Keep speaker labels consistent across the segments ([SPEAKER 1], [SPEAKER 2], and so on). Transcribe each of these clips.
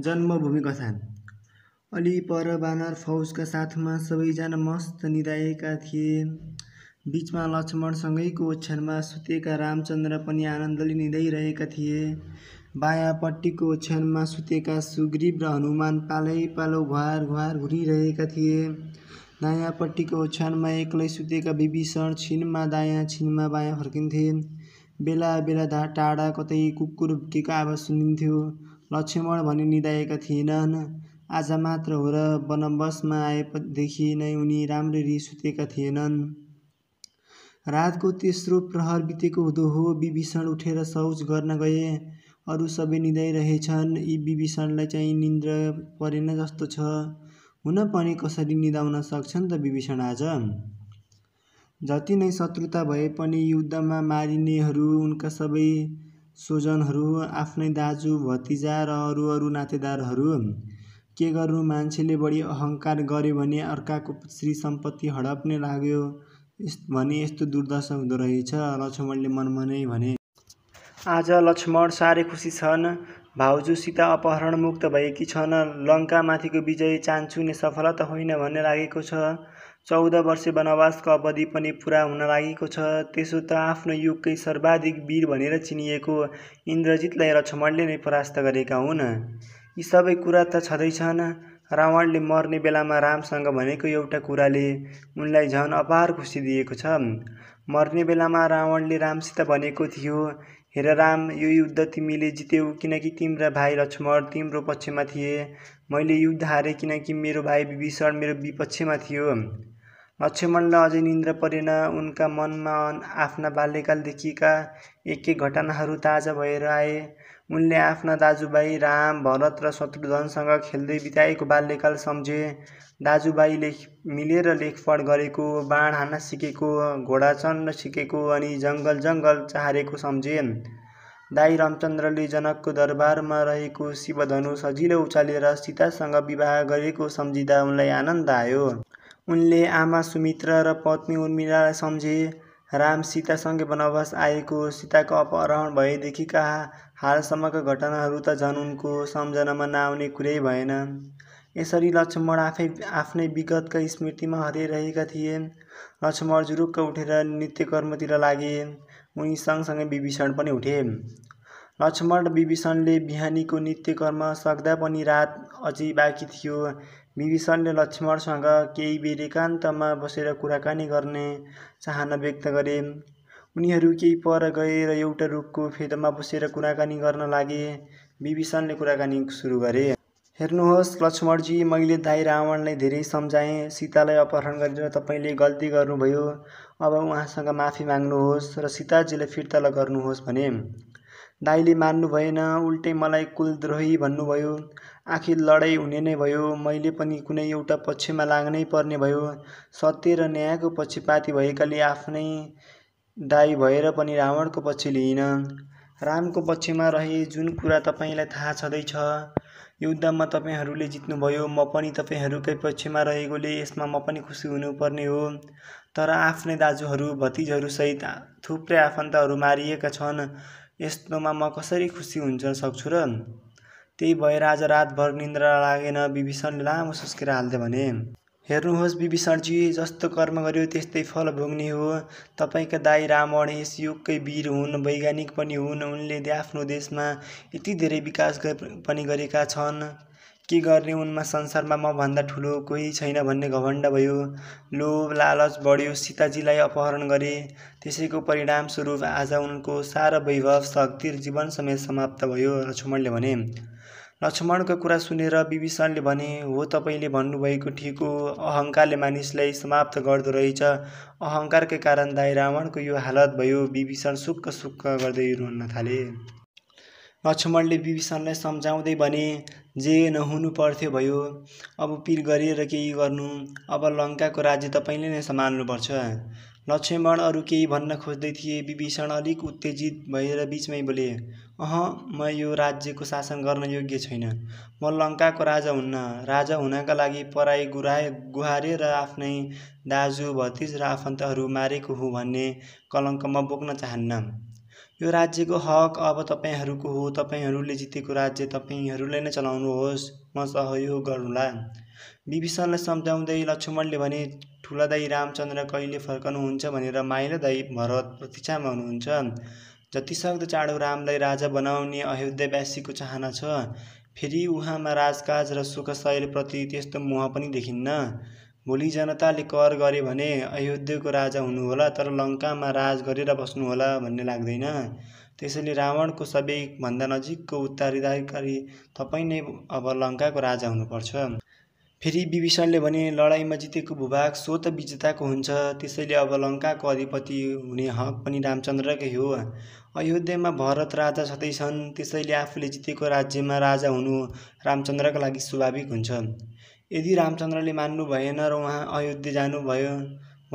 [SPEAKER 1] जन्मभूमि कथान अलि पर बानर फौजका साथमा सबैजना मस्त निदाएका थिए बिचमा लक्ष्मणसँगैको ओछ्यानमा सुतेका रामचन्द्र पनि आनन्दले निदाइरहेका थिए बायाँपट्टिको ओछ्यानमा सुतेका सुग्रीव र हनुमान पालै पालो घुहार घुहार घुरिरहेका थिए दायाँपट्टिको ओछ्यानमा एक्लै सुतेका विभीषण छिनमा दायाँ छिनमा बायाँ फर्किन्थे बेला बेला धा टाढा कतै कुकुर भुकेको आवाज सुनिन्थ्यो लक्ष्मण भनी निदाएका थिएनन्। आज मात्र हो र वनवासमा आएदेखि नै उनी राम्ररी सुतेका थिएनन्। रातको तेस्रो प्रहर बितेको हुँदो हो विभीषण उठेर शौच गर्न गए। अरू सबै निदाइरहेछन्। यी विभीषणलाई चाहिँ निन्द्रा परेन जस्तो छ। हुन पनि कसरी निदाउन सक्छन् त विभीषण आज? जति नै शत्रुता भए पनि युद्धमा मारिनेहरू उनका सबै स्वजनहरू आफ्नै दाजु भतिजा र अरू अरू नातेदारहरू के गर्नु मान्छेले बढी अहङ्कार गर्यो भने अर्काको श्री सम्पत्ति हडप्ने लाग्यो भने यस्तो दुर्दशा हुँदो रहेछ लक्ष्मणले मनमा भने आज लक्ष्मण साह्रै खुसी छन् भाउजू सीता अपहरण मुक्त भएकी छन् लङ्कामाथिको विजय चान्चुने सफलता होइन भन्ने लागेको छ चौध वर्ष वनवासको अवधि पनि पुरा हुन लागेको छ त्यसो त आफ्नो युगकै सर्वाधिक वीर भनेर चिनिएको इन्द्रजितलाई लक्ष्मणले नै परास्त गरेका हुन् यी सबै कुरा त छँदैछन् रावणले मर्ने बेलामा रामसँग भनेको एउटा कुराले उनलाई झन् अपार खुसी दिएको छ मर्ने बेलामा रावणले रामसित भनेको थियो हेर राम यो युद्ध तिमीले जित्यौ किनकि तिम्रा भाइ लक्ष्मण तिम्रो पक्षमा थिए मैले युद्ध हारेँ किनकि मेरो भाइ विभीषण मेरो विपक्षमा थियो लक्ष्मणलाई अझै निद्रा परेन उनका मनमा आफ्ना बाल्यकालदेखिका एक एक घटनाहरू ताजा भएर आए उनले आफ्ना दाजुभाइ राम भरत र शत्रुधनसँग खेल्दै बिताएको बाल्यकाल सम्झे दाजुभाइले मिलेर लेखपढ गरेको बाण हान्न सिकेको घोडा चढ्न सिकेको अनि जङ्गल जङ्गल चारेको सम्झे दाई रामचन्द्रले जनकको दरबारमा रहेको शिवधनु सजिलो उचालेर सीतासँग विवाह गरेको सम्झिँदा उनलाई आनन्द आयो उनले आमा सुमित्रा र पत्नी उर्मिलालाई सम्झे। राम सीतासँगै वनवास आएको, सीताको अपहरण भएदेखिका हालसम्मका घटनाहरू त झन् उनको सम्झनामा नआउने कुरै भएन। यसरी लक्ष्मण आफै आफ्नै विगतका स्मृतिमा हराइरहेका थिए। लक्ष्मण जुरुक्क उठेर नित्यकर्मतिर लागे। उनी सँगसँगै विभीषण पनि उठे। लक्ष्मण र विभीषणले बिहानीको नित्यकर्म सक्दा पनि रात अझै बाँकी थियो। बिभीषणले लक्ष्मणसँग केही बेर एकान्तमा बसेर कुराकानी गर्ने चाहना व्यक्त गरे उनीहरू केही पर गए र एउटा रुखको फेदमा बसेर कुराकानी गर्न लागे बिभीषणले कुराकानी सुरु गरे हेर्नुहोस् लक्ष्मणजी मैले दाई रावणलाई धेरै सम्झाएँ सीतालाई अपहरण गरेर तपाईँले गल्ती गर्नुभयो अब उहाँसँग माफी माग्नुहोस् र सीताजीलाई फिर्ता गर्नुहोस् भने दाइले मान्नु भएन उल्टै मलाई कुलद्रोही भन्नुभयो आखिर लडाइँ हुने नै भयो मैले पनि कुनै एउटा पक्षमा लाग्नै पर्ने भयो सत्य र न्यायको पक्षपाती भएकाले आफ्नै दाई भएर पनि रावणको पक्ष लिइनँ रामको पक्षमा रहे जुन कुरा तपाईँलाई थाहा छँदैछ युद्धमा तपाईँहरूले जित्नुभयो म पनि तपाईँहरूकै पक्षमा रहेकोले यसमा म पनि खुसी हुनुपर्ने हो तर आफ्नै दाजुहरू भतिजहरूसहित थुप्रै आफन्तहरू मारिएका छन् यस्तोमा म कसरी खुसी हुन्छ सक्छु र त्यही भएर आज रातभर निन्द्रा लागेन विभीषणले लामो सुस्केर हाल्दै भने हेर्नुहोस् विभीषणजी जस्तो कर्म गर्यो त्यस्तै फल भोग्ने हो तपाईँका दाई रावण यस युगकै वीर हुन् वैज्ञानिक पनि हुन् उनले आफ्नो देशमा यति धेरै विकास पनि गरेका छन् के गर्ने उनमा संसारमा म भन्दा ठुलो कोही छैन भन्ने घमण्ड भयो लोभ लालच बढ्यो सीताजीलाई अपहरण गरे त्यसैको परिणामस्वरूप आज उनको सारा वैभव शक्ति र जीवन समेत समाप्त भयो लक्ष्मणले भने लक्ष्मणको कुरा सुनेर विभीषणले भने हो तपाईँले भन्नुभएको ठिक हो अहङ्कारले मानिसलाई समाप्त गर्दो रहेछ अहङ्कारकै कारण दाई रावणको यो हालत भयो विभीषण सुक्क सुक्क गर्दै रुन्न थाले लक्ष्मणले विभीषणलाई सम्झाउँदै भने जे नहुनु पर्थ्यो भयो अब पिर गरेर केही गर्नु अब लङ्काको राज्य तपाईँले नै सम्हाल्नुपर्छ लक्ष्मण अरू केही भन्न खोज्दै थिए विभीषण अलिक उत्तेजित भएर बिचमै बोले अह म यो राज्यको शासन गर्न योग्य छैन म लङ्काको राजा हुन्न राजा हुनका लागि पराई गुराए गुहारे र आफ्नै दाजु भतिज र आफन्तहरू मारेको हुँ भन्ने कलङ्क म बोक्न चाहन्न यो राज्यको हक अब तपाईँहरूको हो तपाईँहरूले जितेको राज्य तपाईँहरूले नै चलाउनुहोस् म सहयोग गर्नुला विभीषणलाई सम्झाउँदै लक्ष्मणले भने ठुला दाई रामचन्द्र कहिले फर्कनुहुन्छ भनेर माइला दाई भरत प्रतीक्षामा हुनुहुन्छ जतिसक्दो चाँडो रामलाई राजा बनाउने अयोध्यावासीको चाहना छ फेरि उहाँमा राजकाज र सुख शैलप्रति त्यस्तो मोह पनि देखिन्न भोलि जनताले कर गरे भने अयोध्याको राजा हुनुहोला तर लङ्कामा राज गरेर बस्नुहोला भन्ने लाग्दैन त्यसैले रावणको सबैभन्दा नजिकको उत्तराधिकारी तपाईँ नै अब लङ्काको राजा हुनुपर्छ फेरि विभीषणले भने लडाइँमा जितेको भूभाग स्वत विजेताको हुन्छ त्यसैले अब लङ्काको अधिपति हुने हक पनि रामचन्द्रकै हो अयोध्यामा भरत राजा छँदै छन् त्यसैले आफूले जितेको राज्यमा राजा हुनु रामचन्द्रका लागि स्वाभाविक हुन्छ यदि रामचन्द्रले मान्नु भएन र उहाँ अयोध्या जानुभयो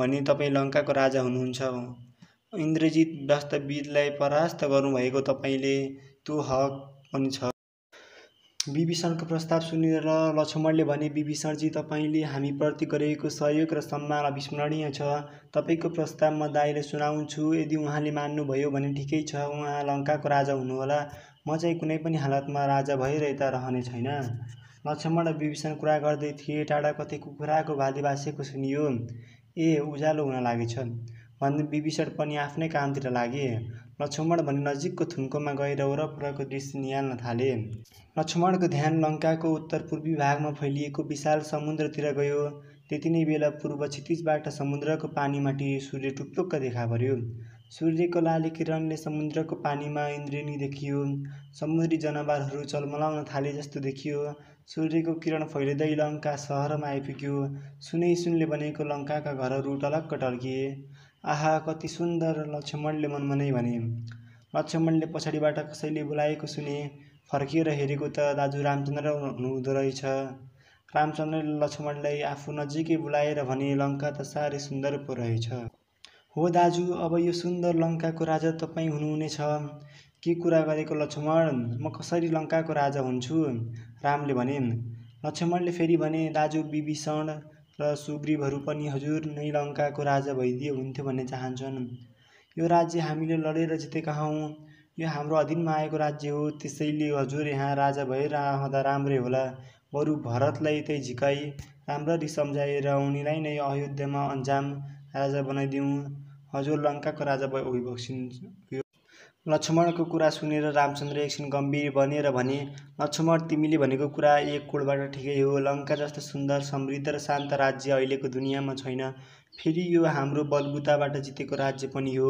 [SPEAKER 1] भने तपाईँ लङ्काको राजा हुनुहुन्छ इन्द्रजित वास्तविदलाई परास्त गर्नुभएको तपाईँले त्यो हक पनि छ विभीषणको प्रस्ताव सुनेर लक्ष्मणले भने विभीषणजी तपाईँले हामीप्रति गरेको सहयोग र सम्मान अविस्मरणीय छ तपाईँको प्रस्ताव म दाईले सुनाउँछु यदि उहाँले मान्नुभयो भने ठिकै छ उहाँ लङ्काको राजा हुनुहोला म चाहिँ कुनै पनि हालतमा राजा भएर यता रहने छैन लक्ष्मण र विभीषण कुरा गर्दै थिए टाढा कतै कुखुराको भाले बासेको सुनियो ए उज्यालो हुन लागेछ भन्दै विभीषण पनि आफ्नै कामतिर लागे लक्ष्मण भने नजिकको थुन्कोमा गएर वरपरको दृश्य निहाल्न थाले लक्ष्मणको ध्यान लङ्काको उत्तर पूर्वी भागमा फैलिएको विशाल समुद्रतिर गयो त्यति नै बेला पूर्व क्षितिजबाट समुद्रको पानीमाथि सूर्य टुप्लुक्क देखा पर्यो सूर्यको लाली किरणले समुद्रको पानीमा इन्द्रिणी देखियो समुद्री जनावरहरू चलमलाउन थाले जस्तो देखियो सूर्यको किरण फैलिँदै लङ्का सहरमा आइपुग्यो सुनै सुनले बनेको लङ्काका घरहरू टलक्क टल्किए आहा कति सुन्दर लक्ष्मणले मनमा नै भने लक्ष्मणले पछाडिबाट कसैले बोलाएको सुने फर्किएर हेरेको त दाजु रामचन्द्र हुनुहुँदो रहेछ रामचन्द्रले लक्ष्मणलाई आफू नजिकै बोलाएर भने लङ्का त साह्रै सुन्दर पो रहेछ हो दाजु अब यो सुन्दर लङ्काको राजा तपाईँ हुनुहुनेछ के कुरा गरेको लक्ष्मण म कसरी लङ्काको राजा हुन्छु रामले भने लक्ष्मणले फेरि भने दाजु विभीषण र सुग्रीवहरू पनि हजुर नै लङ्काको राजा भइदिए हुन्थ्यो भन्ने चाहन्छन् यो राज्य हामीले लडेर जितेका हौँ यो हाम्रो अधीनमा आएको राज्य हो त्यसैले हजुर यहाँ राजा भएर आउँदा राम्रै होला बरु भरतलाई त्यही झिकाई राम्ररी सम्झाएर उनीलाई नै अयोध्यामा अन्जाम राजा बनाइदिउँ हजुर लङ्काको राजा भइ बक्सिन् लक्ष्मणको कुरा सुनेर रामचन्द्र एकछिन गम्भीर बनेर भने लक्ष्मण तिमीले भनेको कुरा एक कोडबाट ठिकै हो लङ्का जस्तो सुन्दर समृद्ध र शान्त राज्य अहिलेको दुनियाँमा छैन फेरि यो हाम्रो बलबुताबाट जितेको राज्य पनि हो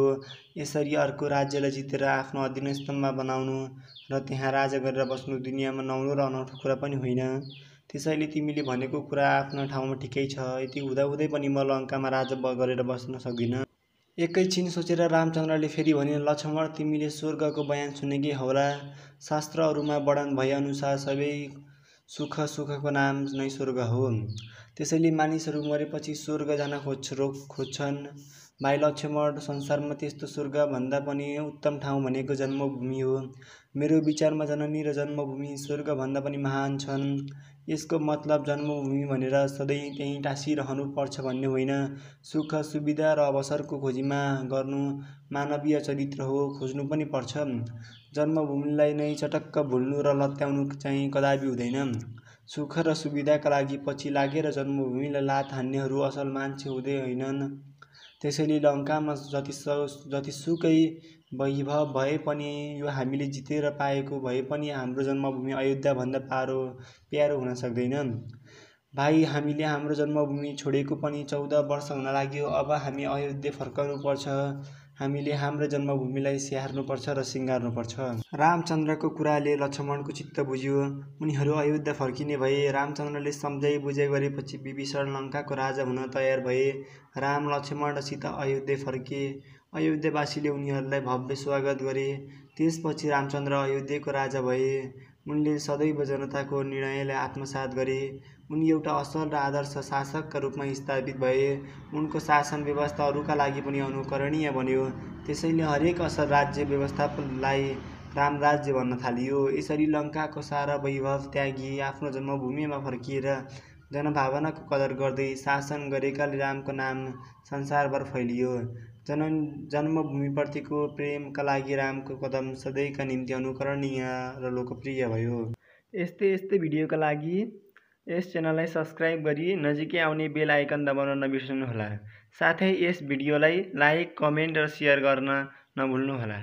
[SPEAKER 1] यसरी अर्को राज्यलाई जितेर आफ्नो अधीनस्थमा बनाउनु र त्यहाँ राजा गरेर बस्नु दुनियाँमा नौलो र अनौठो कुरा पनि होइन त्यसैले तिमीले भनेको कुरा आफ्नो ठाउँमा ठिकै छ यति हुँदाहुँदै पनि म लङ्कामा राजा गरेर बस्न सक्दिनँ एकैछिन सोचेर रामचन्द्रले फेरि भने लक्ष्मण तिमीले स्वर्गको बयान सुनेकै हौला शास्त्रहरूमा वर्णन भएअनुसार सबै सुख सुखको नाम नै स्वर्ग हो त्यसैले मानिसहरू मरेपछि स्वर्ग जान खोज्छ रोक खोज्छन् भाइ लक्ष्मण संसारमा त्यस्तो स्वर्गभन्दा पनि उत्तम ठाउँ भनेको जन्मभूमि हो मेरो विचारमा जननी र जन्मभूमि स्वर्गभन्दा पनि महान छन् यसको मतलब जन्मभूमि भनेर सधैँ त्यहीँ टाँसिरहनु पर्छ भन्ने होइन सुख सुविधा र अवसरको खोजीमा गर्नु मानवीय चरित्र हो खोज्नु पनि पर्छ जन्मभूमिलाई नै चटक्क भुल्नु र लत्याउनु चाहिँ कदापि हुँदैन सुख र सुविधाका लागि पछि लागेर जन्मभूमिलाई लात हान्नेहरू असल मान्छे हुँदै होइनन् त्यसैले लङ्कामा जतिस जतिसुकै वैभव भए पनि यो हामीले जितेर पाएको भए पनि हाम्रो जन्मभूमि अयोध्याभन्दा पारो प्यारो हुन सक्दैनन् भाइ हामीले हाम्रो जन्मभूमि छोडेको पनि चौध वर्ष हुन लाग्यो अब हामी अयोध्या फर्काउनुपर्छ हामीले हाम्रो जन्मभूमिलाई स्याहार्नुपर्छ र सिँगार्नुपर्छ रामचन्द्रको कुराले लक्ष्मणको चित्त बुझ्यो उनीहरू अयोध्या फर्किने भए रामचन्द्रले सम्झाइ बुझाइ गरेपछि विभीषण लङ्काको राजा हुन तयार भए राम लक्ष्मण र सीता अयोध्या फर्के अयोध्यावासीले उनीहरूलाई भव्य स्वागत गरे त्यसपछि रामचन्द्र अयोध्याको राजा भए उनले सदैव जनताको निर्णयलाई आत्मसात गरे उनी एउटा असल र आदर्श शासकका रूपमा स्थापित भए उनको शासन व्यवस्था अरूका लागि पनि अनुकरणीय बन्यो त्यसैले हरेक असल राज्य व्यवस्थापनलाई राम राज्य भन्न थालियो यसरी लङ्काको सारा वैभव त्यागी आफ्नो जन्मभूमिमा फर्किएर जनभावनाको कदर गर्दै शासन गरेकाले रामको नाम संसारभर फैलियो जनन जन्मभूमिप्रतिको प्रेमका लागि रामको कदम सधैँका निम्ति अनुकरणीय र लोकप्रिय भयो यस्तै यस्तै भिडियोका लागि यस च्यानललाई सब्सक्राइब गरी नजिकै आउने बेल आइकन दबाउन नबिर्सनुहोला साथै यस भिडियोलाई लाइक कमेन्ट र सेयर गर्न नभुल्नुहोला